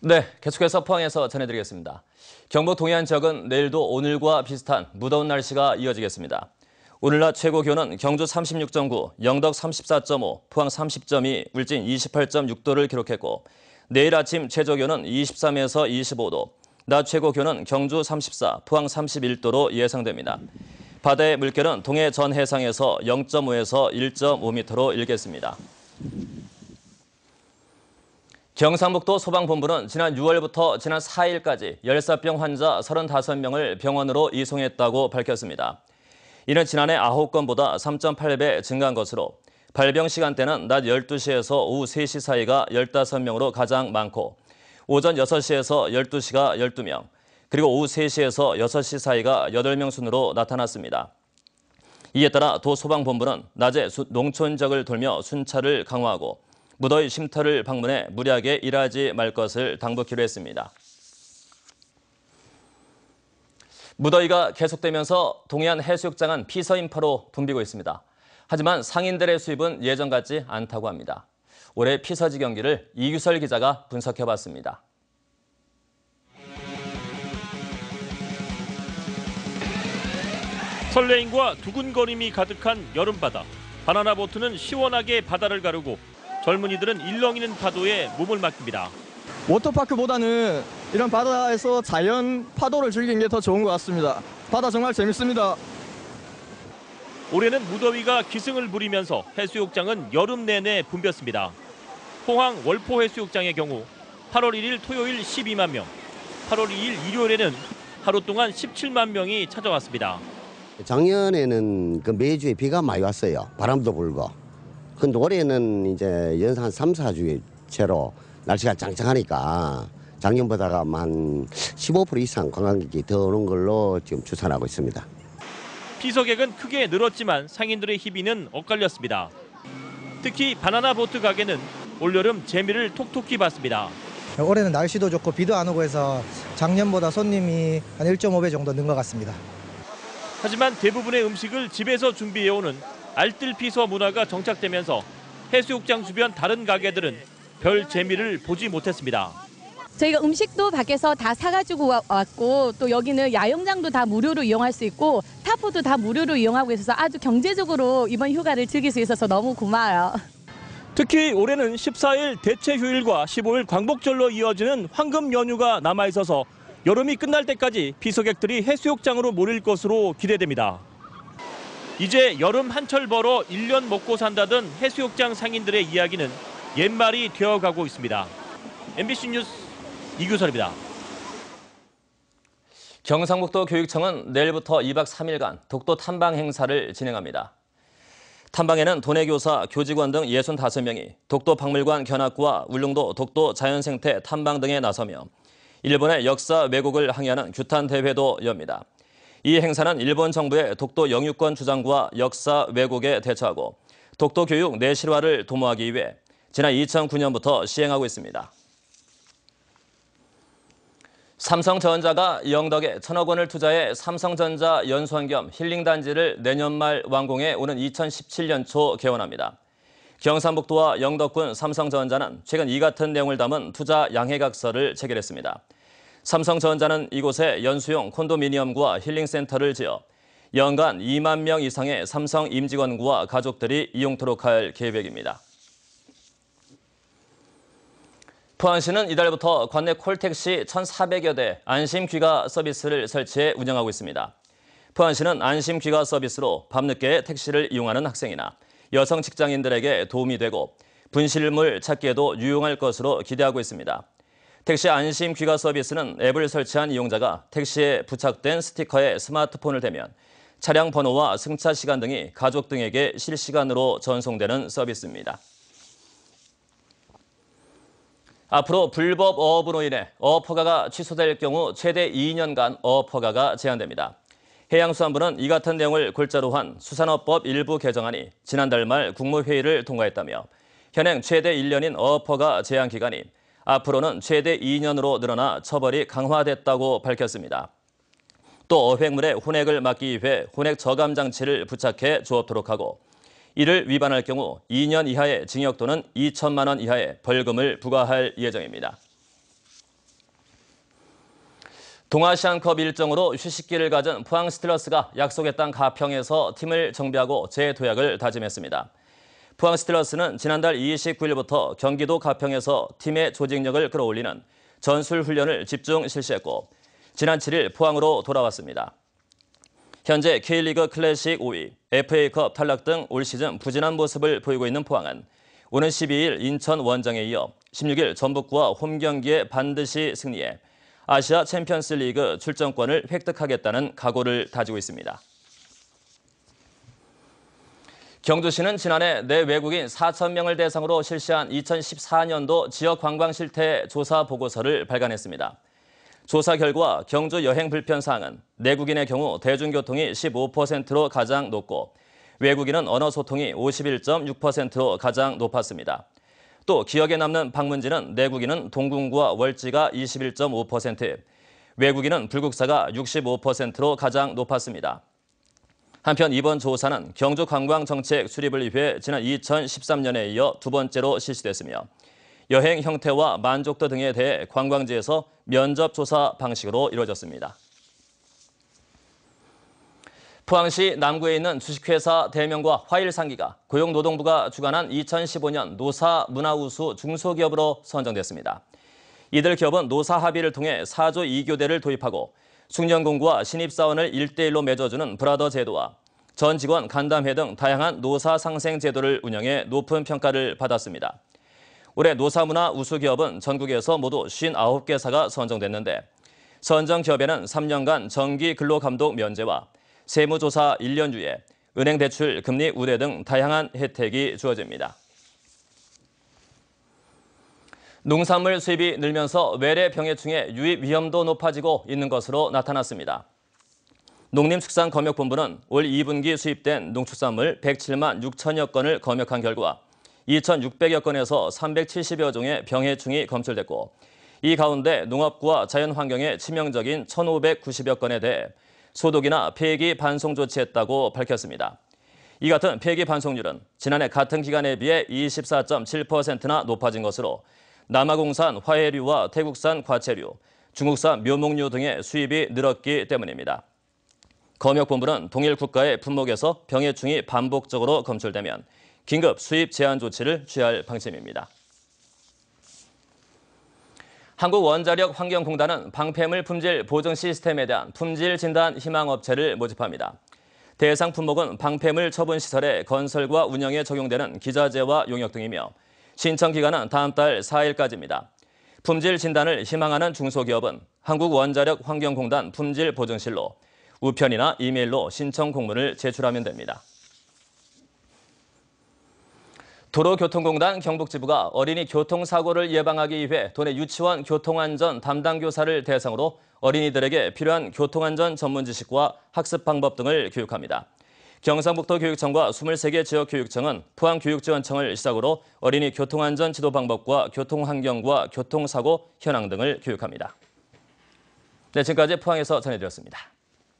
네, 계속해서 포항에서 전해드리겠습니다. 경북 동해안 지역은 내일도 오늘과 비슷한 무더운 날씨가 이어지겠습니다. 오늘 낮 최고 기온은 경주 36.9, 영덕 34.5, 포항 30.2, 울진 28.6도를 기록했고 내일 아침 최저 기온은 23에서 25도, 낮 최고 기온은 경주 34, 포항 31도로 예상됩니다. 바다의 물결은 동해 전 해상에서 0.5에서 1.5m로 일겠습니다. 경상북도 소방본부는 지난 6월부터 지난 4일까지 열사병 환자 35명을 병원으로 이송했다고 밝혔습니다. 이는 지난해 9건보다 3.8배 증가한 것으로 발병 시간대는 낮 12시에서 오후 3시 사이가 15명으로 가장 많고 오전 6시에서 12시가 12명, 그리고 오후 3시에서 6시 사이가 8명 순으로 나타났습니다. 이에 따라 도소방본부는 낮에 농촌 지역을 돌며 순찰을 강화하고 무더위 쉼터를 방문해 무리하게 일하지 말 것을 당부키로 했습니다. 무더위가 계속되면서 동해안 해수욕장은 피서인파로 붐비고 있습니다. 하지만 상인들의 수입은 예전 같지 않다고 합니다. 올해 피서지 경기를 이규설 기자가 분석해봤습니다. 설레임과 두근거림이 가득한 여름바다. 바나나 보트는 시원하게 바다를 가르고 젊은이들은 일렁이는 파도에 몸을 맡깁니다. 워터파크보다는 이런 바다에서 자연 파도를 즐기는 게 더 좋은 것 같습니다. 바다 정말 재밌습니다. 올해는 무더위가 기승을 부리면서 해수욕장은 여름 내내 붐볐습니다. 포항 월포 해수욕장의 경우 8월 1일 토요일 12만 명, 8월 2일 일요일에는 하루 동안 17만 명이 찾아왔습니다. 작년에는 그 매주에 비가 많이 왔어요. 바람도 불고 그 올해는 이제 연산한 3, 4주 째로 날씨가 짱짱하니까 작년보다가 한15% 이상 관광객이 더 오는 걸로 지금 추산하고 있습니다. 피서객은 크게 늘었지만 상인들의 희비는 엇갈렸습니다. 특히 바나나 보트 가게는 올여름 재미를 톡톡히 봤습니다. 올해는 날씨도 좋고 비도 안 오고 해서 작년보다 손님이 한 1.5배 정도 는 것 같습니다. 하지만 대부분의 음식을 집에서 준비해오는 알뜰피서 문화가 정착되면서 해수욕장 주변 다른 가게들은 별 재미를 보지 못했습니다. 저희가 음식도 밖에서 다 사가지고 왔고 또 여기는 야영장도 다 무료로 이용할 수 있고 타포도 다 무료로 이용하고 있어서 아주 경제적으로 이번 휴가를 즐길 수 있어서 너무 고마워요. 특히 올해는 14일 대체 휴일과 15일 광복절로 이어지는 황금 연휴가 남아 있어서 여름이 끝날 때까지 비서객들이 해수욕장으로 몰릴 것으로 기대됩니다. 이제 여름 한철 벌어 1년 먹고 산다던 해수욕장 상인들의 이야기는 옛말이 되어가고 있습니다. MBC 뉴스 이규설입니다 경상북도 교육청은 내일부터 2박 3일간 독도 탐방 행사를 진행합니다. 탐방에는 도내 교사, 교직원 등 65명이 독도 박물관 견학과 울릉도 독도 자연생태 탐방 등에 나서며 일본의 역사 왜곡을 항의하는 규탄 대회도 엽니다. 이 행사는 일본 정부의 독도 영유권 주장과 역사 왜곡에 대처하고 독도 교육 내실화를 도모하기 위해 지난 2009년부터 시행하고 있습니다. 삼성전자가 영덕에 천억 원을 투자해 삼성전자 연수환겸 힐링단지를 내년 말 완공해 오는 2017년 초 개원합니다. 경상북도와 영덕군 삼성전자는 최근 이 같은 내용을 담은 투자 양해각서를 체결했습니다. 삼성전자는 이곳에 연수용 콘도미니엄과 힐링센터를 지어 연간 2만 명 이상의 삼성 임직원과 가족들이 이용토록 할 계획입니다. 포항시는 이달부터 관내 콜택시 1,400여 대 안심 귀가 서비스를 설치해 운영하고 있습니다. 포항시는 안심 귀가 서비스로 밤늦게 택시를 이용하는 학생이나 여성 직장인들에게 도움이 되고 분실물 찾기에도 유용할 것으로 기대하고 있습니다. 택시 안심 귀가 서비스는 앱을 설치한 이용자가 택시에 부착된 스티커에 스마트폰을 대면 차량 번호와 승차 시간 등이 가족 등에게 실시간으로 전송되는 서비스입니다. 앞으로 불법 어업으로 인해 어업 허가가 취소될 경우 최대 2년간 어업 허가가 제한됩니다. 해양수산부는 이 같은 내용을 골자로 한 수산업법 일부 개정안이 지난달 말 국무회의를 통과했다며 현행 최대 1년인 어업 허가 제한 기간이 앞으로는 최대 2년으로 늘어나 처벌이 강화됐다고 밝혔습니다. 또 어획물에 혼액을 막기 위해 혼액 저감 장치를 부착해 주었도록 하고 이를 위반할 경우 2년 이하의 징역 또는 2천만 원 이하의 벌금을 부과할 예정입니다. 동아시안컵 일정으로 휴식기를 가진 포항 스틸러스가 약속했던 가평에서 팀을 정비하고 재도약을 다짐했습니다. 포항 스틸러스는 지난달 29일부터 경기도 가평에서 팀의 조직력을 끌어올리는 전술 훈련을 집중 실시했고 지난 7일 포항으로 돌아왔습니다. 현재 K리그 클래식 5위, FA컵 탈락 등 올 시즌 부진한 모습을 보이고 있는 포항은 오는 12일 인천 원정에 이어 16일 전북과 홈 경기에 반드시 승리해 아시아 챔피언스 리그 출전권을 획득하겠다는 각오를 다지고 있습니다. 경주시는 지난해 내 외국인 4천 명을 대상으로 실시한 2014년도 지역 관광 실태 조사 보고서를 발간했습니다. 조사 결과 경주 여행 불편 사항은 내국인의 경우 대중교통이 15%로 가장 높고 외국인은 언어 소통이 51.6%로 가장 높았습니다. 또 기억에 남는 방문지는 내국인은 동궁과 월지가 21.5%, 외국인은 불국사가 65%로 가장 높았습니다. 한편 이번 조사는 경주 관광 정책 수립을 위해 지난 2013년에 이어 두 번째로 실시됐으며 여행 형태와 만족도 등에 대해 관광지에서 면접 조사 방식으로 이루어졌습니다. 포항시 남구에 있는 주식회사 대명과 화일상기가 고용노동부가 주관한 2015년 노사 문화우수 중소기업으로 선정됐습니다. 이들 기업은 노사 합의를 통해 4조 2교대를 도입하고 숙련공구와 신입사원을 일대일로 맺어주는 브라더 제도와 전 직원 간담회 등 다양한 노사 상생 제도를 운영해 높은 평가를 받았습니다. 올해 노사문화 우수기업은 전국에서 모두 59개사가 선정됐는데 선정 기업에는 3년간 정기 근로감독 면제와 세무조사 1년주에 은행 대출 금리 우대 등 다양한 혜택이 주어집니다. 농산물 수입이 늘면서 외래 병해충의 유입 위험도 높아지고 있는 것으로 나타났습니다. 농림축산검역본부는 올 2분기 수입된 농축산물 107만 6천여 건을 검역한 결과 2,600여 건에서 370여 종의 병해충이 검출됐고 이 가운데 농업부와 자연환경에 치명적인 1,590여 건에 대해 소독이나 폐기 반송 조치했다고 밝혔습니다. 이 같은 폐기 반송률은 지난해 같은 기간에 비해 24.7%나 높아진 것으로 남아공산 화해류와 태국산 과채류 중국산 묘목류 등의 수입이 늘었기 때문입니다. 검역본부는 동일 국가의 품목에서 병해충이 반복적으로 검출되면 긴급 수입 제한 조치를 취할 방침입니다. 한국원자력환경공단은 방패물 품질 보증 시스템에 대한 품질 진단 희망 업체를 모집합니다. 대상 품목은 방패물 처분 시설의 건설과 운영에 적용되는 기자재와 용역 등이며 신청 기간은 다음 달 4일까지입니다. 품질 진단을 희망하는 중소기업은 한국원자력환경공단 품질보증실로 우편이나 이메일로 신청 공문을 제출하면 됩니다. 도로교통공단 경북지부가 어린이 교통사고를 예방하기 위해 도내 유치원 교통안전 담당 교사를 대상으로 어린이들에게 필요한 교통안전 전문 지식과 학습 방법 등을 교육합니다. 경상북도 교육청과 23개 지역교육청은 포항교육지원청을 시작으로 어린이 교통안전 지도 방법과 교통환경과 교통사고 현황 등을 교육합니다. 네, 지금까지 포항에서 전해드렸습니다.